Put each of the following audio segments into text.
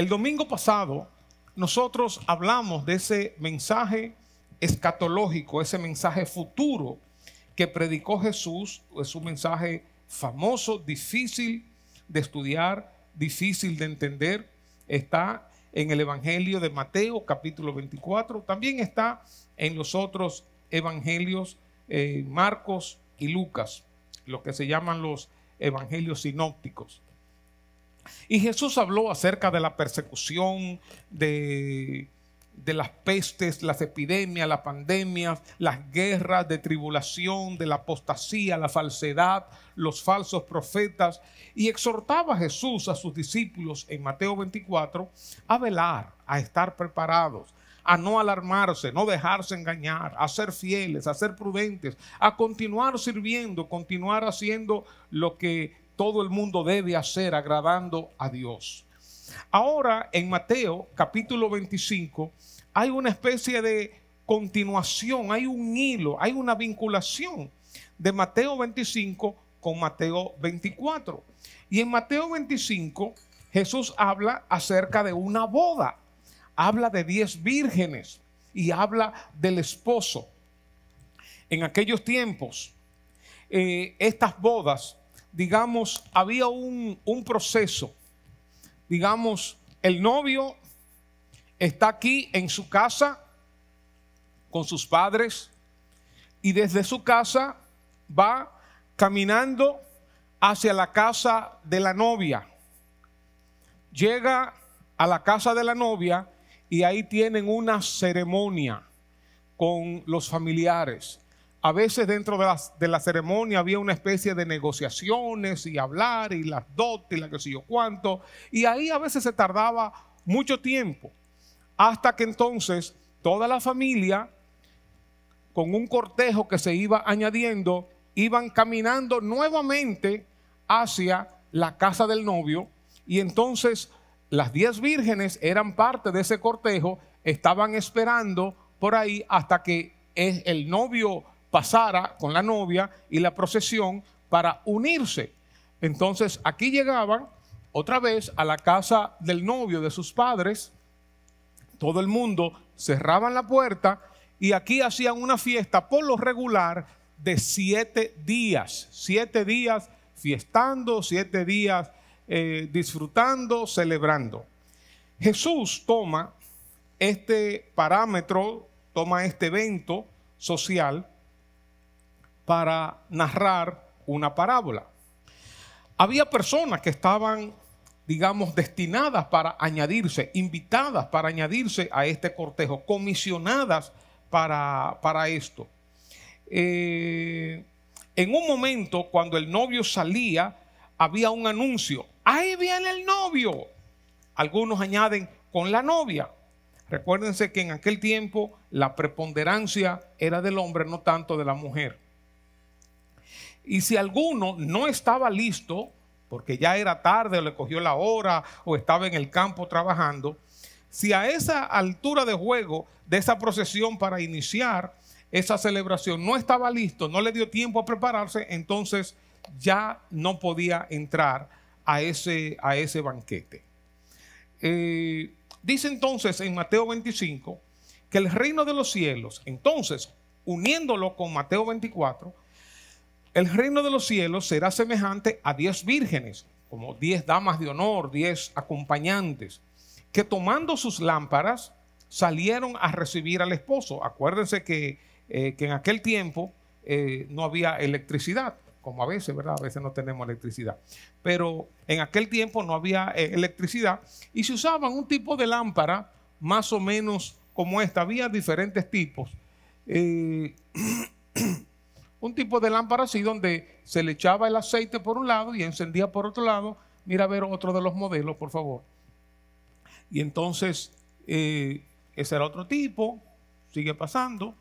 El domingo pasado nosotros hablamos de ese mensaje escatológico, ese mensaje futuro que predicó Jesús, es un mensaje famoso, difícil de estudiar, difícil de entender, está en el Evangelio de Mateo capítulo 24, también está en los otros evangelios eh, Marcos y Lucas, lo que se llaman los evangelios sinópticos. Y Jesús habló acerca de la persecución, de, las pestes, las epidemias, las pandemias, las guerras de tribulación, de la apostasía, la falsedad, los falsos profetas. Y exhortaba a Jesús a sus discípulos en Mateo 24 a velar, a estar preparados, a no alarmarse, no dejarse engañar, a ser fieles, a ser prudentes, a continuar sirviendo, continuar haciendo lo que todo el mundo debe hacer agradando a Dios. Ahora en Mateo capítulo 25 hay una especie de continuación, hay un hilo, hay una vinculación de Mateo 25 con Mateo 24. Y en Mateo 25 Jesús habla acerca de una boda, habla de diez vírgenes y habla del esposo. En aquellos tiempos, eh, estas bodas digamos, había un, un proceso. Digamos, el novio está aquí en su casa con sus padres y desde su casa va caminando hacia la casa de la novia. Llega a la casa de la novia y ahí tienen una ceremonia con los familiares. A veces dentro de, la ceremonia había una especie de negociaciones y hablar y las dotes y la que sé yo cuánto. Y ahí a veces se tardaba mucho tiempo. Hasta que entonces toda la familia, con un cortejo que se iba añadiendo, iban caminando nuevamente hacia la casa del novio. Y entonces las diez vírgenes eran parte de ese cortejo, estaban esperando por ahí hasta que el novio pasara con la novia y la procesión para unirse. Entonces aquí llegaban otra vez a la casa del novio de sus padres, todo el mundo cerraban la puerta y aquí hacían una fiesta por lo regular de siete días, siete días fiestando, siete días eh, disfrutando, celebrando. Jesús toma este parámetro, toma este evento social para narrar una parábola. Había personas que estaban, digamos, destinadas para añadirse, invitadas para añadirse a este cortejo, comisionadas para, para esto. Eh, en un momento, cuando el novio salía, había un anuncio, ahí viene el novio. Algunos añaden con la novia. Recuérdense que en aquel tiempo la preponderancia era del hombre, no tanto de la mujer. Y si alguno no estaba listo, porque ya era tarde o le cogió la hora o estaba en el campo trabajando, si a esa altura de juego, de esa procesión para iniciar esa celebración, no estaba listo, no le dio tiempo a prepararse, entonces ya no podía entrar a ese, a ese banquete. Eh, dice entonces en Mateo 25 que el reino de los cielos, entonces uniéndolo con Mateo 24, el reino de los cielos será semejante a diez vírgenes, como diez damas de honor, diez acompañantes, que tomando sus lámparas salieron a recibir al esposo. Acuérdense que, eh, en aquel tiempo eh, no había electricidad, como a veces, ¿verdad? A veces no tenemos electricidad. Pero en aquel tiempo no había eh, electricidad y se usaban un tipo de lámpara más o menos como esta. Había diferentes tipos. un tipo de lámpara así donde se le echaba el aceite por un lado y encendía por otro lado. Mira a ver otro de los modelos, por favor. Y entonces, eh, ese era otro tipo, sigue pasando,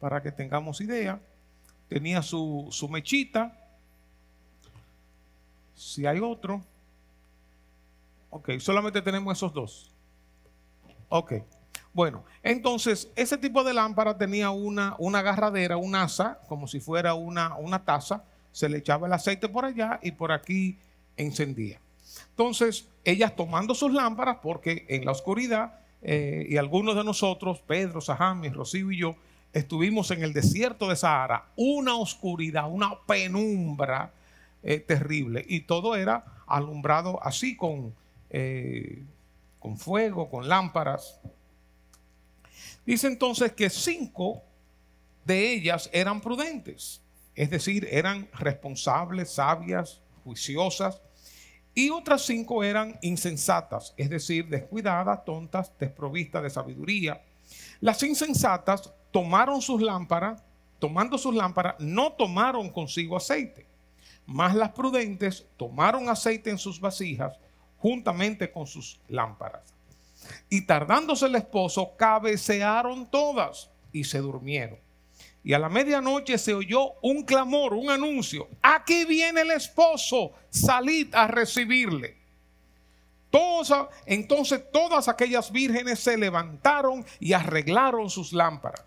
para que tengamos idea. Tenía su, su mechita. Si hay otro. Ok, solamente tenemos esos dos. Ok, bueno, entonces ese tipo de lámpara tenía una, una agarradera, un asa, como si fuera una, una taza, se le echaba el aceite por allá y por aquí encendía. Entonces, ellas tomando sus lámparas, porque en la oscuridad, eh, y algunos de nosotros, Pedro, Sahami, Rocío y yo, estuvimos en el desierto de Sahara, una oscuridad, una penumbra eh, terrible, y todo era alumbrado así con, eh, con fuego, con lámparas, Dice entonces que cinco de ellas eran prudentes, es decir, eran responsables, sabias, juiciosas, y otras cinco eran insensatas, es decir, descuidadas, tontas, desprovistas de sabiduría. Las insensatas tomaron sus lámparas, tomando sus lámparas, no tomaron consigo aceite, mas las prudentes tomaron aceite en sus vasijas juntamente con sus lámparas. Y tardándose el esposo, cabecearon todas y se durmieron. Y a la medianoche se oyó un clamor, un anuncio. Aquí viene el esposo, salid a recibirle. entonces todas aquellas vírgenes se levantaron y arreglaron sus lámparas.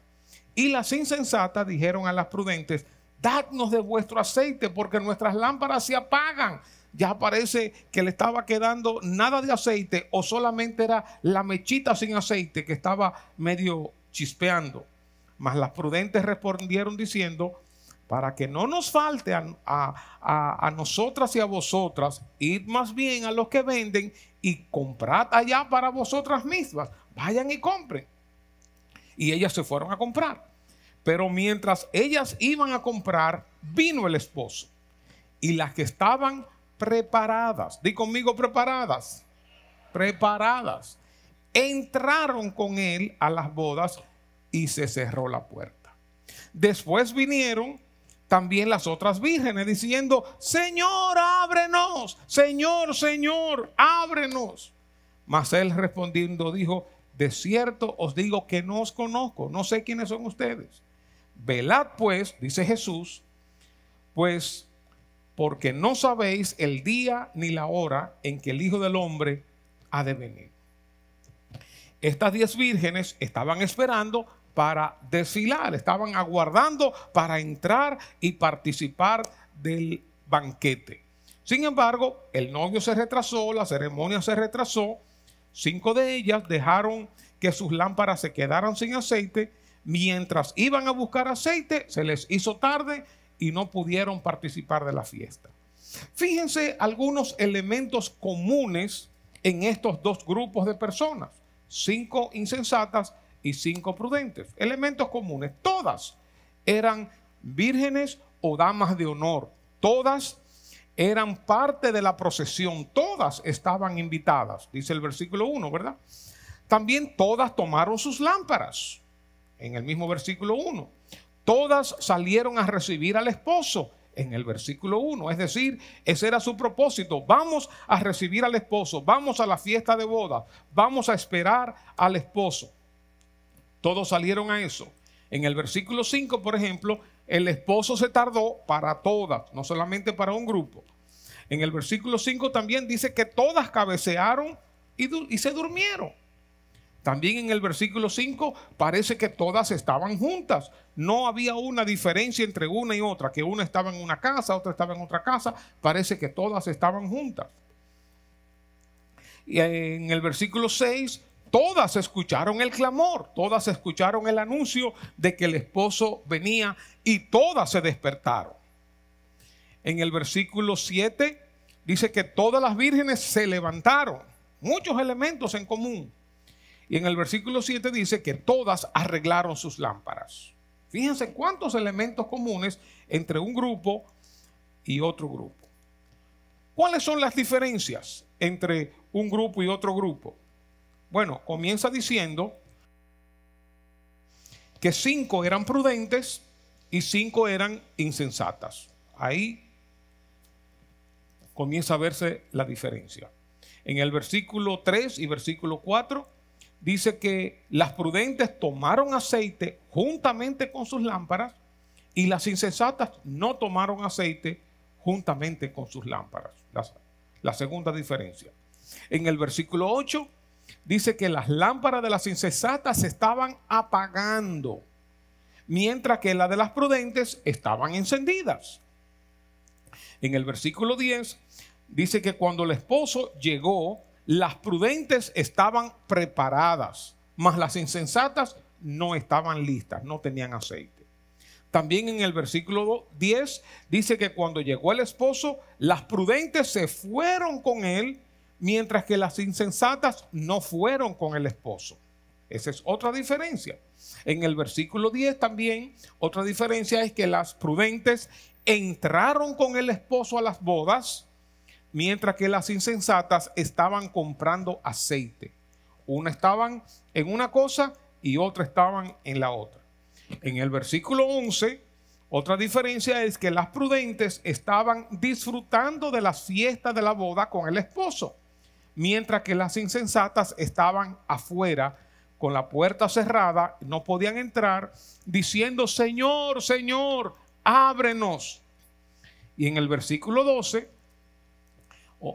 Y las insensatas dijeron a las prudentes, dadnos de vuestro aceite porque nuestras lámparas se apagan ya parece que le estaba quedando nada de aceite o solamente era la mechita sin aceite que estaba medio chispeando. Mas las prudentes respondieron diciendo, para que no nos falte a, nosotras y a vosotras, id más bien a los que venden y comprad allá para vosotras mismas. Vayan y compren. Y ellas se fueron a comprar. Pero mientras ellas iban a comprar, vino el esposo. Y las que estaban preparadas. Di conmigo preparadas. Preparadas. Entraron con él a las bodas y se cerró la puerta. Después vinieron también las otras vírgenes diciendo, Señor, ábrenos, Señor, Señor, ábrenos. Mas él respondiendo dijo, de cierto os digo que no os conozco, no sé quiénes son ustedes. Velad pues, dice Jesús, pues porque no sabéis el día ni la hora en que el Hijo del Hombre ha de venir. Estas diez vírgenes estaban esperando para desfilar, estaban aguardando para entrar y participar del banquete. Sin embargo, el novio se retrasó, la ceremonia se retrasó, cinco de ellas dejaron que sus lámparas se quedaran sin aceite, mientras iban a buscar aceite, se les hizo tarde y no pudieron participar de la fiesta. Fíjense algunos elementos comunes en estos dos grupos de personas, cinco insensatas y cinco prudentes. Elementos comunes, todas eran vírgenes o damas de honor, todas eran parte de la procesión, todas estaban invitadas, dice el versículo 1, ¿verdad? También todas tomaron sus lámparas, en el mismo versículo 1 todas salieron a recibir al esposo en el versículo 1. Es decir, ese era su propósito. Vamos a recibir al esposo, vamos a la fiesta de boda, vamos a esperar al esposo. Todos salieron a eso. En el versículo 5, por ejemplo, el esposo se tardó para todas, no solamente para un grupo. En el versículo 5 también dice que todas cabecearon y, y se durmieron. También en el versículo 5 parece que todas estaban juntas. No había una diferencia entre una y otra, que una estaba en una casa, otra estaba en otra casa. Parece que todas estaban juntas. Y en el versículo 6, todas escucharon el clamor, todas escucharon el anuncio de que el esposo venía y todas se despertaron. En el versículo 7 dice que todas las vírgenes se levantaron. Muchos elementos en común y en el versículo 7 dice que todas arreglaron sus lámparas. Fíjense cuántos elementos comunes entre un grupo y otro grupo. ¿Cuáles son las diferencias entre un grupo y otro grupo? Bueno, comienza diciendo que cinco eran prudentes y cinco eran insensatas. Ahí comienza a verse la diferencia. En el versículo 3 y versículo 4 dice que las prudentes tomaron aceite juntamente con sus lámparas y las insensatas no tomaron aceite juntamente con sus lámparas. La, segunda diferencia. En el versículo 8 dice que las lámparas de las insensatas se estaban apagando, mientras que las de las prudentes estaban encendidas. En el versículo 10 dice que cuando el esposo llegó, las prudentes estaban preparadas, mas las insensatas no estaban listas, no tenían aceite. También en el versículo 10 dice que cuando llegó el esposo, las prudentes se fueron con él, mientras que las insensatas no fueron con el esposo. Esa es otra diferencia. En el versículo 10 también, otra diferencia es que las prudentes entraron con el esposo a las bodas, mientras que las insensatas estaban comprando aceite. Una estaban en una cosa y otra estaban en la otra. En el versículo 11, otra diferencia es que las prudentes estaban disfrutando de la fiesta de la boda con el esposo, mientras que las insensatas estaban afuera con la puerta cerrada, no podían entrar, diciendo, Señor, Señor, ábrenos. Y en el versículo 12,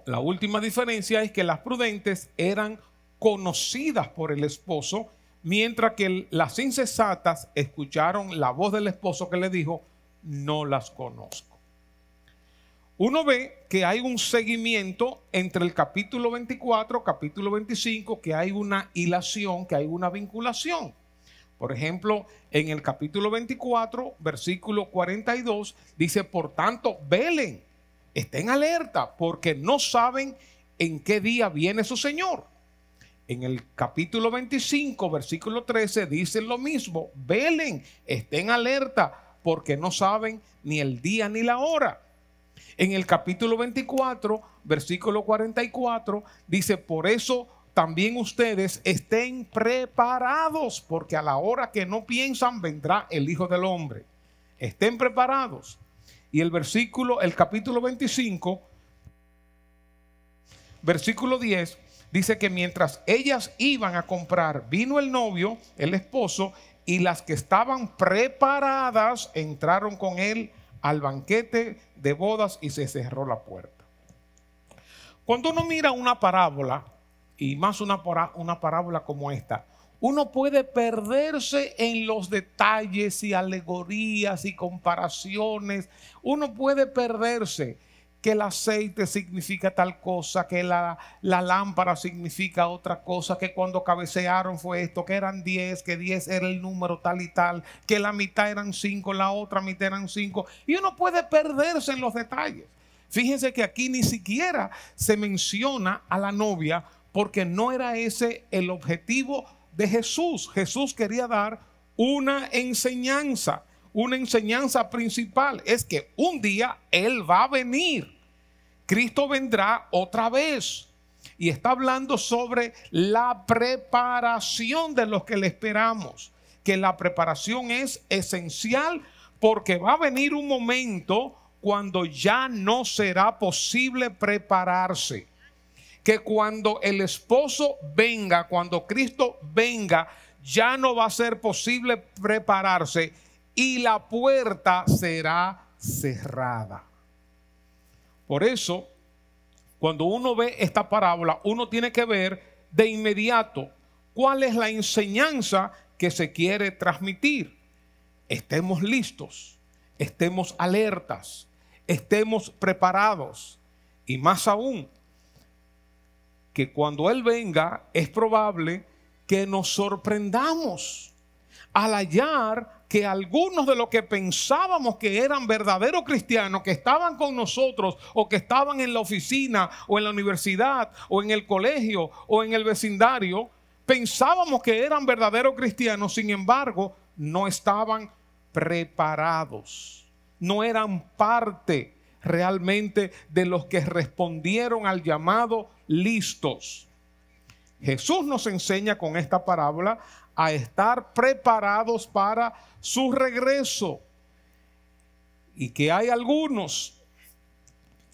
la última diferencia es que las prudentes eran conocidas por el esposo, mientras que las insensatas escucharon la voz del esposo que le dijo, no las conozco. Uno ve que hay un seguimiento entre el capítulo 24, capítulo 25, que hay una hilación, que hay una vinculación. Por ejemplo, en el capítulo 24, versículo 42, dice, por tanto, velen estén alerta porque no saben en qué día viene su Señor. En el capítulo 25, versículo 13, dicen lo mismo, velen, estén alerta porque no saben ni el día ni la hora. En el capítulo 24, versículo 44, dice, por eso también ustedes estén preparados, porque a la hora que no piensan vendrá el Hijo del Hombre. Estén preparados. Y el versículo, el capítulo 25, versículo 10, dice que mientras ellas iban a comprar, vino el novio, el esposo, y las que estaban preparadas entraron con él al banquete de bodas y se cerró la puerta. Cuando uno mira una parábola, y más una, una parábola como esta, uno puede perderse en los detalles y alegorías y comparaciones. Uno puede perderse que el aceite significa tal cosa, que la, lámpara significa otra cosa, que cuando cabecearon fue esto, que eran 10, que 10 era el número tal y tal, que la mitad eran 5, la otra mitad eran 5. Y uno puede perderse en los detalles. Fíjense que aquí ni siquiera se menciona a la novia porque no era ese el objetivo de Jesús. Jesús quería dar una enseñanza, una enseñanza principal. Es que un día Él va a venir. Cristo vendrá otra vez. Y está hablando sobre la preparación de los que le esperamos. Que la preparación es esencial porque va a venir un momento cuando ya no será posible prepararse que cuando el esposo venga, cuando Cristo venga, ya no va a ser posible prepararse y la puerta será cerrada. Por eso, cuando uno ve esta parábola, uno tiene que ver de inmediato cuál es la enseñanza que se quiere transmitir. Estemos listos, estemos alertas, estemos preparados y más aún, que cuando Él venga es probable que nos sorprendamos al hallar que algunos de los que pensábamos que eran verdaderos cristianos, que estaban con nosotros o que estaban en la oficina o en la universidad o en el colegio o en el vecindario, pensábamos que eran verdaderos cristianos, sin embargo, no estaban preparados, no eran parte realmente de los que respondieron al llamado listos. Jesús nos enseña con esta parábola a estar preparados para su regreso. Y que hay algunos,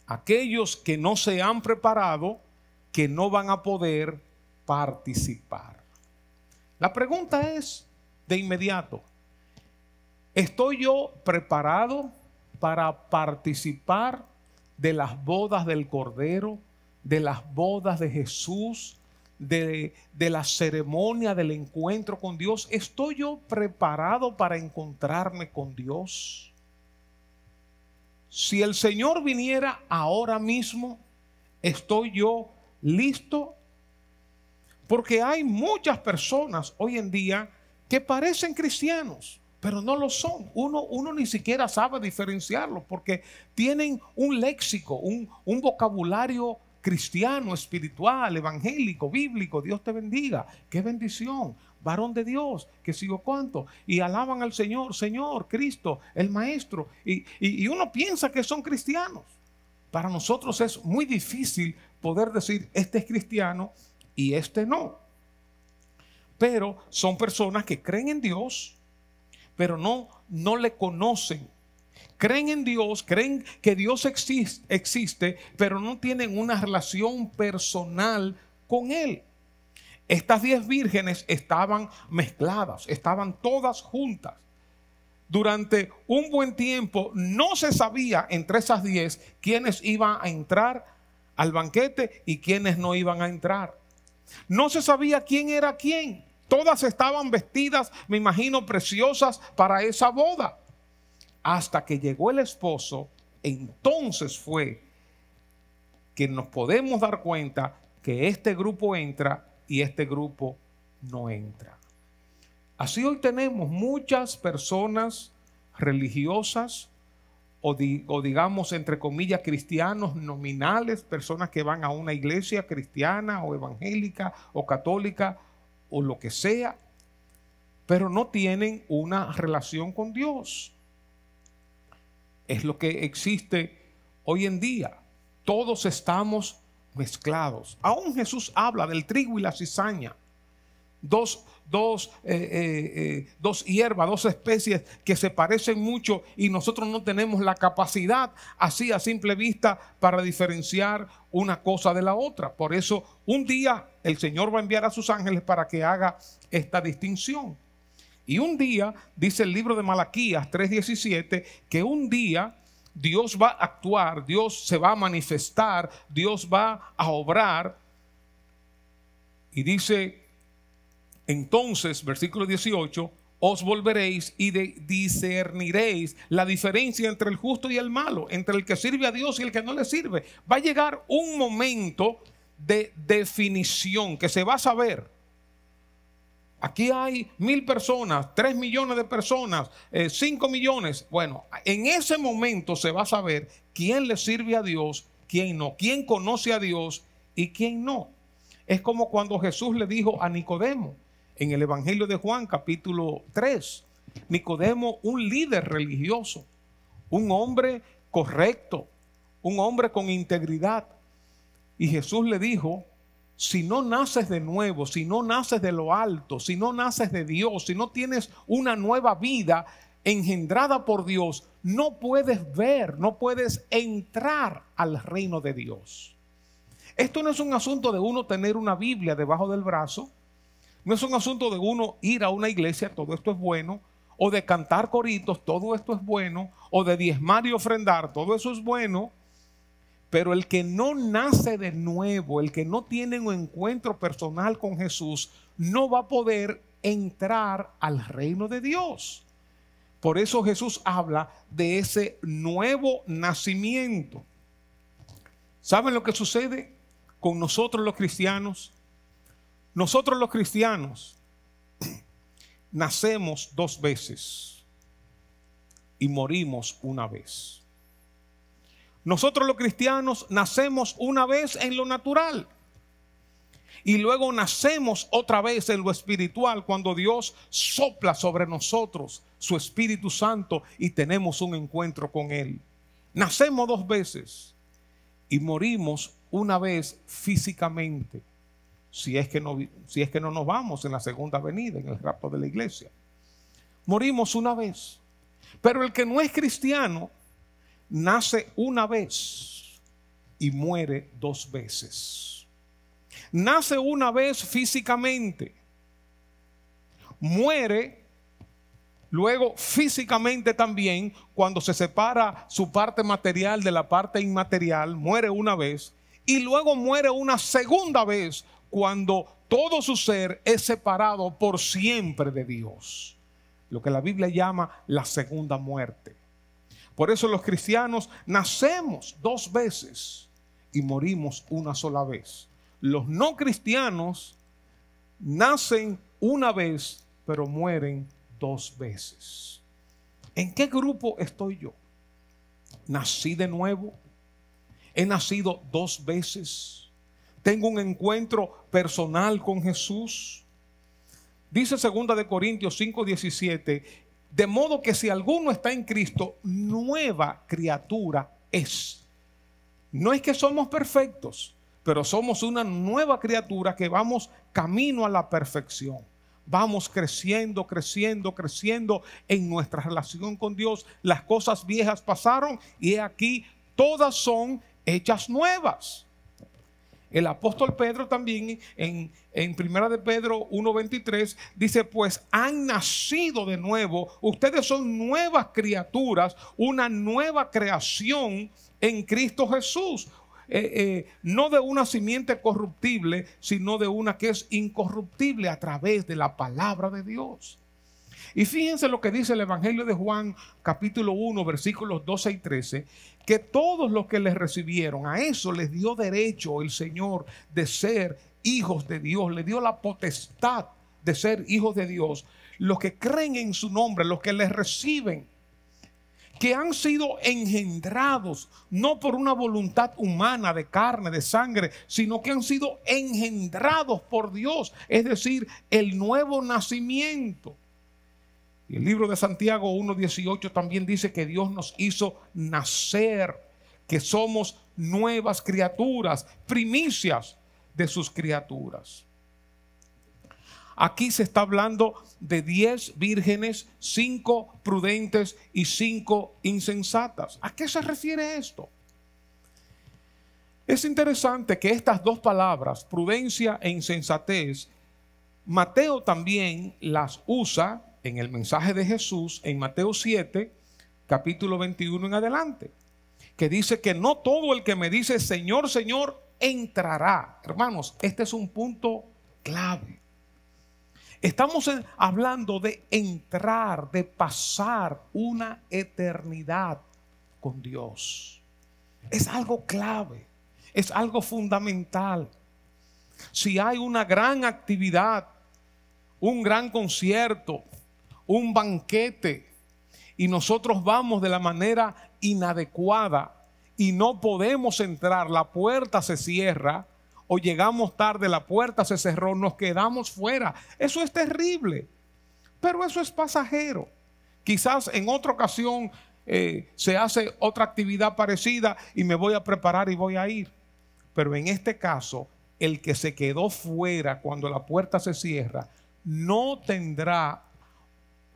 aquellos que no se han preparado, que no van a poder participar. La pregunta es de inmediato, ¿estoy yo preparado para participar de las bodas del Cordero de las bodas de Jesús, de, la ceremonia del encuentro con Dios? ¿Estoy yo preparado para encontrarme con Dios? Si el Señor viniera ahora mismo, ¿estoy yo listo? Porque hay muchas personas hoy en día que parecen cristianos, pero no lo son. Uno, uno ni siquiera sabe diferenciarlos porque tienen un léxico, un, un vocabulario cristiano, espiritual, evangélico, bíblico. Dios te bendiga. Qué bendición. Varón de Dios, que sigo cuánto. Y alaban al Señor, Señor, Cristo, el Maestro. Y, uno piensa que son cristianos. Para nosotros es muy difícil poder decir, este es cristiano y este no. Pero son personas que creen en Dios, pero no, no le conocen creen en Dios, creen que Dios existe, pero no tienen una relación personal con Él. Estas diez vírgenes estaban mezcladas, estaban todas juntas. Durante un buen tiempo no se sabía entre esas diez quiénes iban a entrar al banquete y quiénes no iban a entrar. No se sabía quién era quién. Todas estaban vestidas, me imagino, preciosas para esa boda hasta que llegó el esposo, entonces fue que nos podemos dar cuenta que este grupo entra y este grupo no entra. Así hoy tenemos muchas personas religiosas o, digamos entre comillas cristianos nominales, personas que van a una iglesia cristiana o evangélica o católica o lo que sea, pero no tienen una relación con Dios es lo que existe hoy en día. Todos estamos mezclados. Aún Jesús habla del trigo y la cizaña. Dos, dos, eh, eh, eh, dos hierbas, dos especies que se parecen mucho y nosotros no tenemos la capacidad así a simple vista para diferenciar una cosa de la otra. Por eso un día el Señor va a enviar a sus ángeles para que haga esta distinción. Y un día, dice el libro de Malaquías 3:17, que un día Dios va a actuar, Dios se va a manifestar, Dios va a obrar. Y dice, entonces, versículo 18, os volveréis y discerniréis la diferencia entre el justo y el malo, entre el que sirve a Dios y el que no le sirve. Va a llegar un momento de definición que se va a saber. Aquí hay mil personas, tres millones de personas, eh, cinco millones. Bueno, en ese momento se va a saber quién le sirve a Dios, quién no, quién conoce a Dios y quién no. Es como cuando Jesús le dijo a Nicodemo en el Evangelio de Juan capítulo 3. Nicodemo, un líder religioso, un hombre correcto, un hombre con integridad. Y Jesús le dijo, si no naces de nuevo, si no naces de lo alto, si no naces de Dios, si no tienes una nueva vida engendrada por Dios, no puedes ver, no puedes entrar al reino de Dios. Esto no es un asunto de uno tener una Biblia debajo del brazo, no es un asunto de uno ir a una iglesia, todo esto es bueno, o de cantar coritos, todo esto es bueno, o de diezmar y ofrendar, todo eso es bueno, pero el que no nace de nuevo, el que no tiene un encuentro personal con Jesús, no va a poder entrar al reino de Dios. Por eso Jesús habla de ese nuevo nacimiento. ¿Saben lo que sucede con nosotros los cristianos? Nosotros los cristianos nacemos dos veces y morimos una vez. Nosotros los cristianos nacemos una vez en lo natural y luego nacemos otra vez en lo espiritual cuando Dios sopla sobre nosotros su Espíritu Santo y tenemos un encuentro con Él. Nacemos dos veces y morimos una vez físicamente, si es que no, si es que no nos vamos en la segunda venida, en el rapto de la iglesia. Morimos una vez. Pero el que no es cristiano nace una vez y muere dos veces. Nace una vez físicamente, muere luego físicamente también cuando se separa su parte material de la parte inmaterial, muere una vez y luego muere una segunda vez cuando todo su ser es separado por siempre de Dios. Lo que la Biblia llama la segunda muerte. Por eso los cristianos nacemos dos veces y morimos una sola vez. Los no cristianos nacen una vez, pero mueren dos veces. ¿En qué grupo estoy yo? ¿Nací de nuevo? ¿He nacido dos veces? ¿Tengo un encuentro personal con Jesús? Dice 2 de Corintios 5:17, de modo que si alguno está en Cristo, nueva criatura es. No es que somos perfectos, pero somos una nueva criatura que vamos camino a la perfección. Vamos creciendo, creciendo, creciendo en nuestra relación con Dios. Las cosas viejas pasaron y aquí todas son hechas nuevas. El apóstol Pedro también en, en Primera de Pedro 1.23 dice, pues han nacido de nuevo, ustedes son nuevas criaturas, una nueva creación en Cristo Jesús. Eh, eh, no de una simiente corruptible, sino de una que es incorruptible a través de la palabra de Dios. Y fíjense lo que dice el Evangelio de Juan capítulo 1 versículos 12 y 13, que todos los que les recibieron, a eso les dio derecho el Señor de ser hijos de Dios, le dio la potestad de ser hijos de Dios, los que creen en su nombre, los que les reciben, que han sido engendrados no por una voluntad humana de carne, de sangre, sino que han sido engendrados por Dios, es decir, el nuevo nacimiento. Y el libro de Santiago 1.18 también dice que Dios nos hizo nacer, que somos nuevas criaturas, primicias de sus criaturas. Aquí se está hablando de diez vírgenes, cinco prudentes y cinco insensatas. ¿A qué se refiere esto? Es interesante que estas dos palabras, prudencia e insensatez, Mateo también las usa en el mensaje de Jesús en Mateo 7, capítulo 21 en adelante, que dice que no todo el que me dice Señor, Señor, entrará. Hermanos, este es un punto clave. Estamos hablando de entrar, de pasar una eternidad con Dios. Es algo clave, es algo fundamental. Si hay una gran actividad, un gran concierto, un banquete y nosotros vamos de la manera inadecuada y no podemos entrar, la puerta se cierra o llegamos tarde, la puerta se cerró, nos quedamos fuera. Eso es terrible, pero eso es pasajero. Quizás en otra ocasión eh, se hace otra actividad parecida y me voy a preparar y voy a ir. Pero en este caso, el que se quedó fuera cuando la puerta se cierra, no tendrá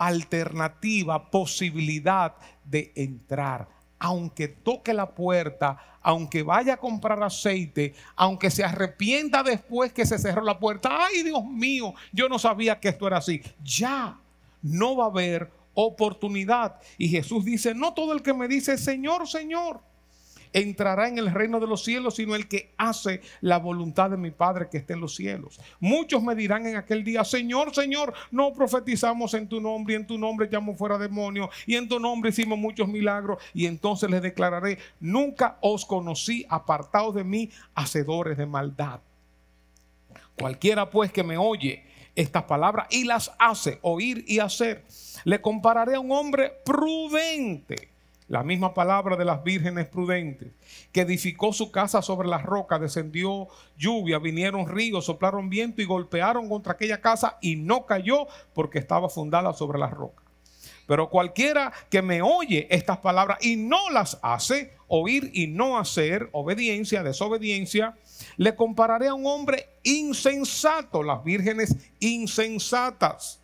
alternativa, posibilidad de entrar. Aunque toque la puerta, aunque vaya a comprar aceite, aunque se arrepienta después que se cerró la puerta, ay Dios mío, yo no sabía que esto era así. Ya no va a haber oportunidad. Y Jesús dice, no todo el que me dice, Señor, Señor entrará en el reino de los cielos, sino el que hace la voluntad de mi Padre que esté en los cielos. Muchos me dirán en aquel día, Señor, Señor, no profetizamos en tu nombre, y en tu nombre llamó fuera demonios, y en tu nombre hicimos muchos milagros, y entonces les declararé, nunca os conocí, apartados de mí, hacedores de maldad. Cualquiera pues que me oye estas palabras y las hace, oír y hacer, le compararé a un hombre prudente la misma palabra de las vírgenes prudentes, que edificó su casa sobre las rocas, descendió lluvia, vinieron ríos, soplaron viento y golpearon contra aquella casa y no cayó porque estaba fundada sobre las rocas. Pero cualquiera que me oye estas palabras y no las hace, oír y no hacer, obediencia, desobediencia, le compararé a un hombre insensato, las vírgenes insensatas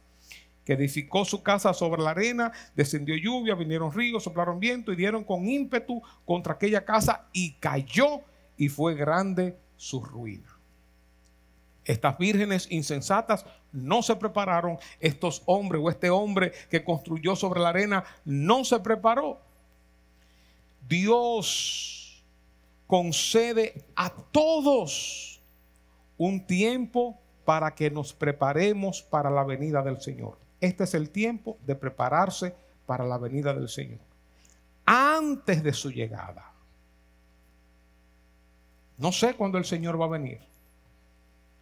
que edificó su casa sobre la arena, descendió lluvia, vinieron ríos, soplaron viento y dieron con ímpetu contra aquella casa y cayó y fue grande su ruina. Estas vírgenes insensatas no se prepararon, estos hombres o este hombre que construyó sobre la arena no se preparó. Dios concede a todos un tiempo para que nos preparemos para la venida del Señor. Este es el tiempo de prepararse para la venida del Señor. Antes de su llegada. No sé cuándo el Señor va a venir.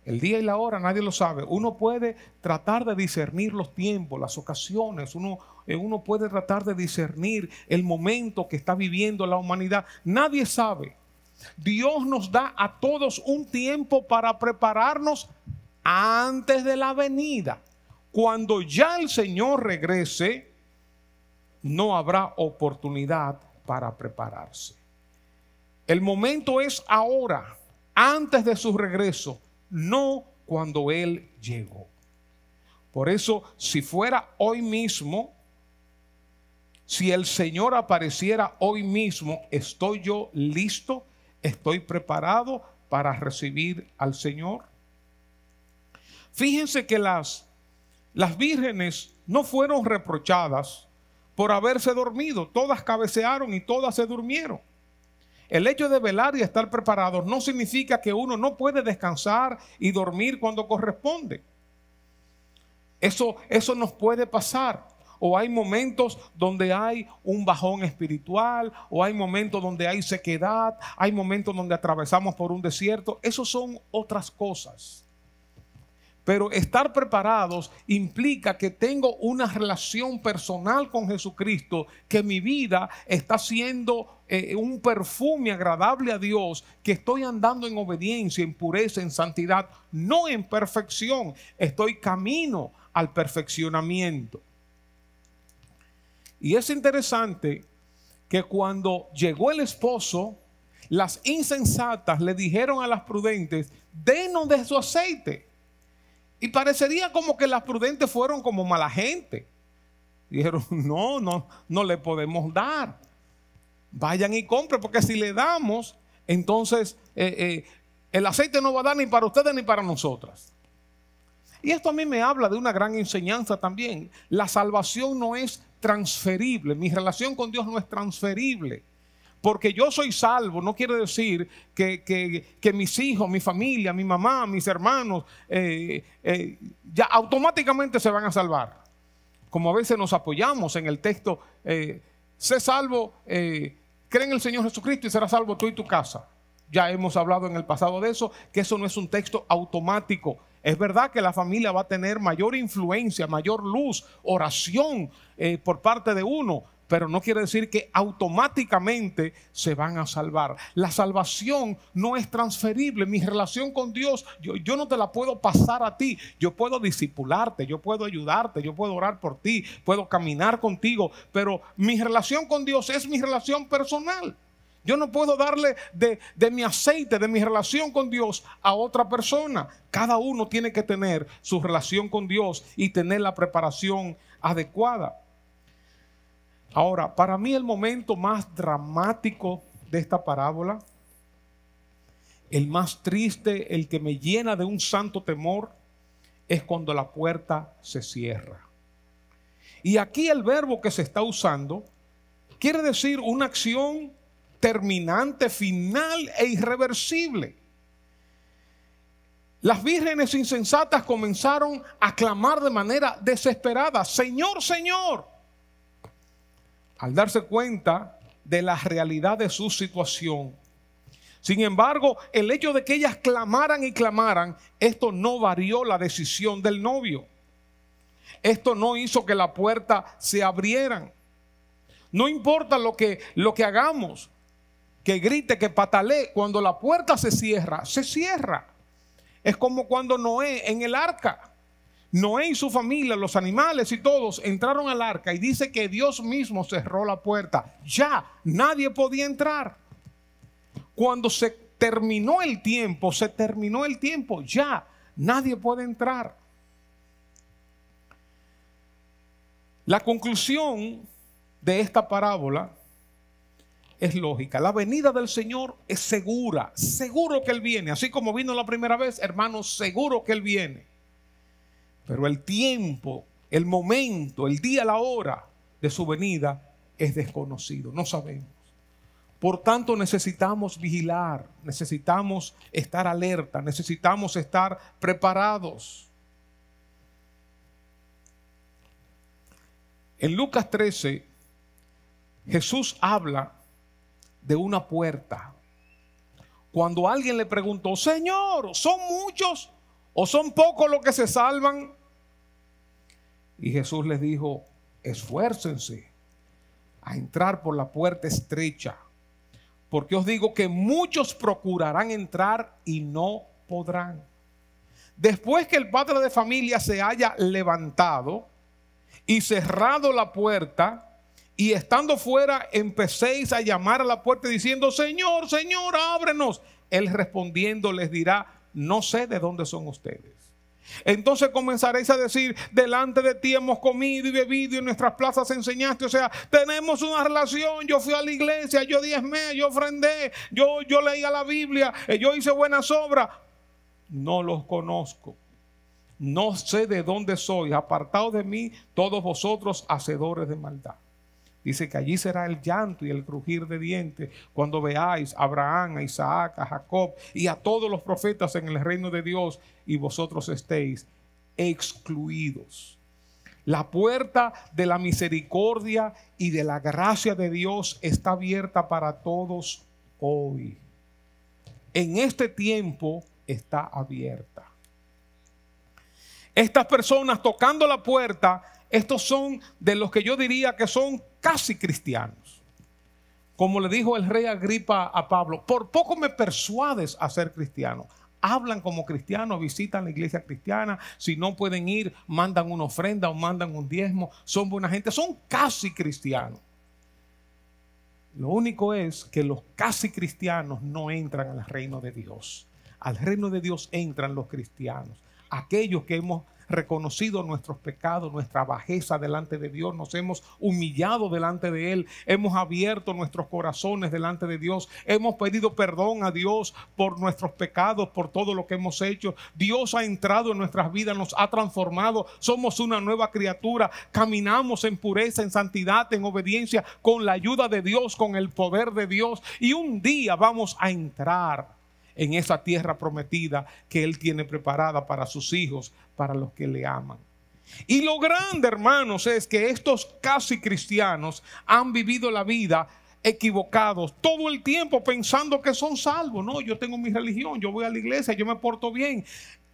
El día y la hora nadie lo sabe. Uno puede tratar de discernir los tiempos, las ocasiones. Uno, eh, uno puede tratar de discernir el momento que está viviendo la humanidad. Nadie sabe. Dios nos da a todos un tiempo para prepararnos antes de la venida. Cuando ya el Señor regrese, no habrá oportunidad para prepararse. El momento es ahora, antes de su regreso, no cuando Él llegó. Por eso, si fuera hoy mismo, si el Señor apareciera hoy mismo, ¿estoy yo listo? ¿Estoy preparado para recibir al Señor? Fíjense que las las vírgenes no fueron reprochadas por haberse dormido, todas cabecearon y todas se durmieron. El hecho de velar y estar preparados no significa que uno no puede descansar y dormir cuando corresponde. Eso, eso nos puede pasar. O hay momentos donde hay un bajón espiritual, o hay momentos donde hay sequedad, hay momentos donde atravesamos por un desierto. Esas son otras cosas. Pero estar preparados implica que tengo una relación personal con Jesucristo, que mi vida está siendo eh, un perfume agradable a Dios, que estoy andando en obediencia, en pureza, en santidad, no en perfección. Estoy camino al perfeccionamiento. Y es interesante que cuando llegó el esposo, las insensatas le dijeron a las prudentes, denos de su aceite y parecería como que las prudentes fueron como mala gente. Dijeron, no, no, no le podemos dar. Vayan y compren, porque si le damos, entonces eh, eh, el aceite no va a dar ni para ustedes ni para nosotras. Y esto a mí me habla de una gran enseñanza también. La salvación no es transferible, mi relación con Dios no es transferible. Porque yo soy salvo, no quiere decir que, mis hijos, mi familia, mi mamá, mis hermanos, eh, eh, ya automáticamente se van a salvar. Como a veces nos apoyamos en el texto, eh, sé salvo, cree en el Señor Jesucristo y será salvo tú y tu casa. Ya hemos hablado en el pasado de eso, que eso no es un texto automático. Es verdad que la familia va a tener mayor influencia, mayor luz, oración por parte de uno, pero no quiere decir que automáticamente se van a salvar. La salvación no es transferible. Mi relación con Dios, yo, no te la puedo pasar a ti. Yo puedo disipularte, yo puedo ayudarte, yo puedo orar por ti, puedo caminar contigo, pero mi relación con Dios es mi relación personal. Yo no puedo darle de mi aceite, de mi relación con Dios a otra persona. Cada uno tiene que tener su relación con Dios y tener la preparación adecuada. Ahora, para mí el momento más dramático de esta parábola, el más triste, el que me llena de un santo temor, es cuando la puerta se cierra. Y aquí el verbo que se está usando quiere decir una acción terminante, final e irreversible. Las vírgenes insensatas comenzaron a clamar de manera desesperada, Señor, Señor, al darse cuenta de la realidad de su situación. Sin embargo, el hecho de que ellas clamaran y clamaran, esto no varió la decisión del novio. Esto no hizo que la puerta se abrieran. No importa lo que, lo que hagamos, que grite, que patalee, cuando la puerta se cierra, se cierra. Es como cuando Noé en el arca. Noé y su familia, los animales y todos entraron al arca y dice que Dios mismo cerró la puerta. Ya nadie podía entrar. Cuando se terminó el tiempo, se terminó el tiempo, ya nadie puede entrar. La conclusión de esta parábola es lógica. La venida del Señor es segura, seguro que Él viene. Así como vino la primera vez, hermanos, seguro que Él viene. Pero el tiempo, el momento, el día, la hora de su venida es desconocido, no sabemos. Por tanto, necesitamos vigilar, necesitamos estar alerta, necesitamos estar preparados. En Lucas 13, Jesús habla de una puerta. Cuando alguien le preguntó, Señor, ¿son muchos o son pocos los que se salvan? Y Jesús les dijo, esfuércense a entrar por la puerta estrecha, porque os digo que muchos procurarán entrar y no podrán. Después que el padre de familia se haya levantado y cerrado la puerta, y estando fuera empecéis a llamar a la puerta diciendo, Señor, Señor, ábrenos. Él respondiendo les dirá, no sé de dónde son ustedes. Entonces comenzaréis a decir, delante de ti hemos comido y bebido y en nuestras plazas enseñaste. O sea, tenemos una relación. Yo fui a la iglesia, yo diezmé, yo ofrendé, yo, yo leía la Biblia, eh, yo hice buenas obras. No los conozco. No sé de dónde soy, apartado de mí todos vosotros, hacedores de maldad. Dice que allí será el llanto y el crujir de dientes cuando veáis a Abraham, a Isaac, a Jacob y a todos los profetas en el reino de Dios y vosotros estéis excluidos. La puerta de la misericordia y de la gracia de Dios está abierta para todos hoy. En este tiempo está abierta. Estas personas tocando la puerta, estos son de los que yo diría que son casi cristianos. Como le dijo el rey Agripa a Pablo, por poco me persuades a ser cristiano. Hablan como cristianos, visitan la iglesia cristiana, si no pueden ir, mandan una ofrenda o mandan un diezmo, son buena gente, son casi cristianos. Lo único es que los casi cristianos no entran al reino de Dios. Al reino de Dios entran los cristianos, aquellos que hemos reconocido nuestros pecados, nuestra bajeza delante de Dios, nos hemos humillado delante de Él, hemos abierto nuestros corazones delante de Dios, hemos pedido perdón a Dios por nuestros pecados, por todo lo que hemos hecho. Dios ha entrado en nuestras vidas, nos ha transformado, somos una nueva criatura, caminamos en pureza, en santidad, en obediencia, con la ayuda de Dios, con el poder de Dios, y un día vamos a entrar en esa tierra prometida que Él tiene preparada para sus hijos, para los que le aman. Y lo grande, hermanos, es que estos casi cristianos han vivido la vida equivocados, todo el tiempo pensando que son salvos. No, yo tengo mi religión, yo voy a la iglesia, yo me porto bien.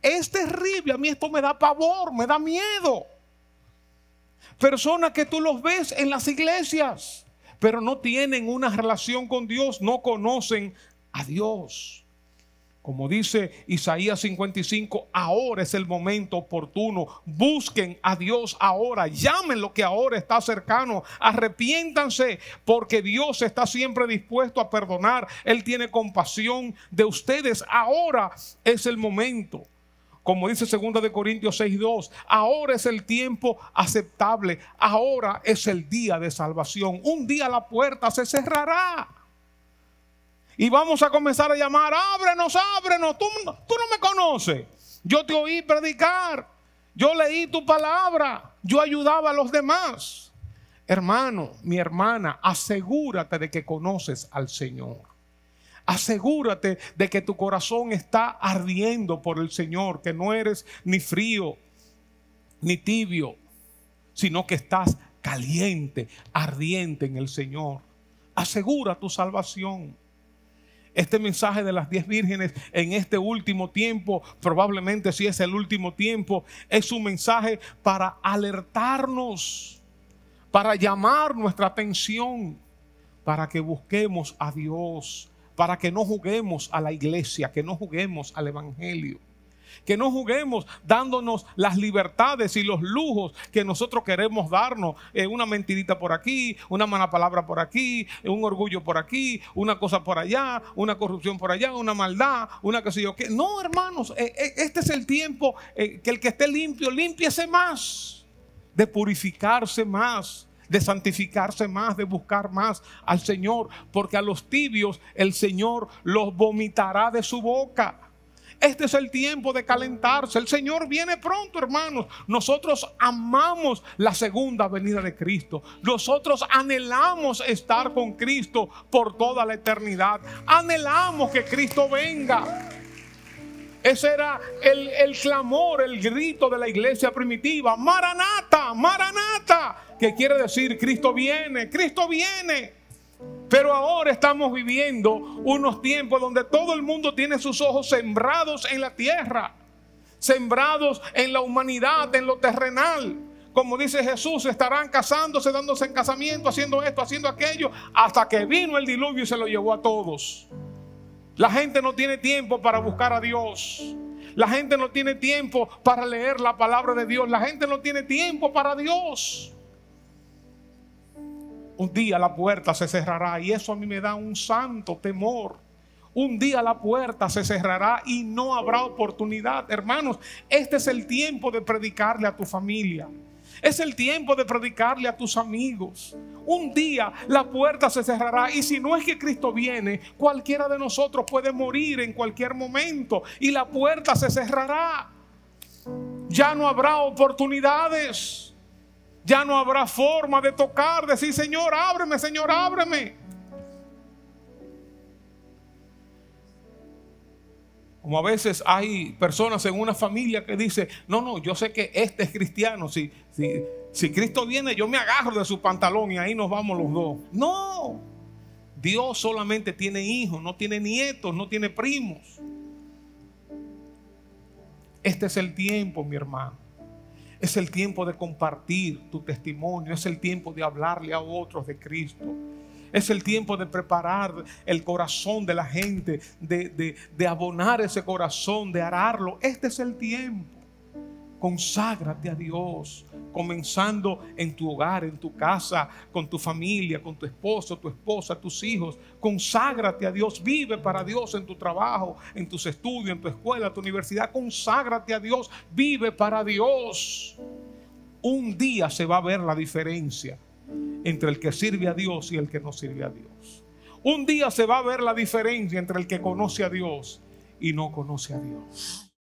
Es terrible, a mí esto me da pavor, me da miedo. Personas que tú los ves en las iglesias, pero no tienen una relación con Dios, no conocen a Dios. Como dice Isaías 55, ahora es el momento oportuno. Busquen a Dios ahora, llamen lo que ahora está cercano, arrepiéntanse porque Dios está siempre dispuesto a perdonar. Él tiene compasión de ustedes. Ahora es el momento. Como dice 2 de Corintios 6:2, ahora es el tiempo aceptable, ahora es el día de salvación. Un día la puerta se cerrará y vamos a comenzar a llamar, ábrenos, ábrenos, tú, tú no me conoces. Yo te oí predicar, yo leí tu palabra, yo ayudaba a los demás. Hermano, mi hermana, asegúrate de que conoces al Señor. Asegúrate de que tu corazón está ardiendo por el Señor, que no eres ni frío ni tibio, sino que estás caliente, ardiente en el Señor. Asegura tu salvación. Este mensaje de las diez vírgenes en este último tiempo, probablemente si es el último tiempo, es un mensaje para alertarnos, para llamar nuestra atención, para que busquemos a Dios, para que no juguemos a la iglesia, que no juguemos al Evangelio que no juguemos dándonos las libertades y los lujos que nosotros queremos darnos. Eh, una mentirita por aquí, una mala palabra por aquí, un orgullo por aquí, una cosa por allá, una corrupción por allá, una maldad, una que yo No, hermanos, eh, eh, este es el tiempo que el que esté limpio, limpiese más, de purificarse más de santificarse más, de buscar más al Señor, porque a los tibios el Señor los vomitará de su boca. Este es el tiempo de calentarse. El Señor viene pronto, hermanos. Nosotros amamos la segunda venida de Cristo. Nosotros anhelamos estar con Cristo por toda la eternidad. Anhelamos que Cristo venga. Ese era el, clamor, el grito de la iglesia primitiva. Maranata, Maranata, que quiere decir Cristo viene, Cristo viene. Pero ahora estamos viviendo unos tiempos donde todo el mundo tiene sus ojos sembrados en la tierra, sembrados en la humanidad, en lo terrenal. Como dice Jesús, estarán casándose, dándose en casamiento, haciendo esto, haciendo aquello, hasta que vino el diluvio y se lo llevó a todos. La gente no tiene tiempo para buscar a Dios. La gente no tiene tiempo para leer la palabra de Dios. La gente no tiene tiempo para Dios. Un día la puerta se cerrará y eso a mí me da un santo temor. Un día la puerta se cerrará y no habrá oportunidad. Hermanos, este es el tiempo de predicarle a tu familia. Es el tiempo de predicarle a tus amigos. Un día la puerta se cerrará y si no es que Cristo viene, cualquiera de nosotros puede morir en cualquier momento y la puerta se cerrará. Ya no habrá oportunidades. Ya no habrá forma de tocar, decir, Señor, ábreme, Señor, ábreme. Como a veces hay personas en una familia que dicen, no, no, yo sé que este es cristiano. Si, si, si Cristo viene, yo me agarro de su pantalón y ahí nos vamos los dos. No, Dios solamente tiene hijos, no tiene nietos, no tiene primos. Este es el tiempo, mi hermano. Es el tiempo de compartir tu testimonio, es el tiempo de hablarle a otros de Cristo. Es el tiempo de preparar el corazón de la gente, de, abonar ese corazón, de ararlo. Este es el tiempo. Conságrate a Dios, comenzando en tu hogar, en tu casa, con tu familia, con tu esposo, tu esposa, tus hijos. Conságrate a Dios, vive para Dios en tu trabajo, en tus estudios, en tu escuela, tu universidad. Conságrate a Dios, vive para Dios. Un día se va a ver la diferencia entre el que sirve a Dios y el que no sirve a Dios. Un día se va a ver la diferencia entre el que conoce a Dios y no conoce a Dios.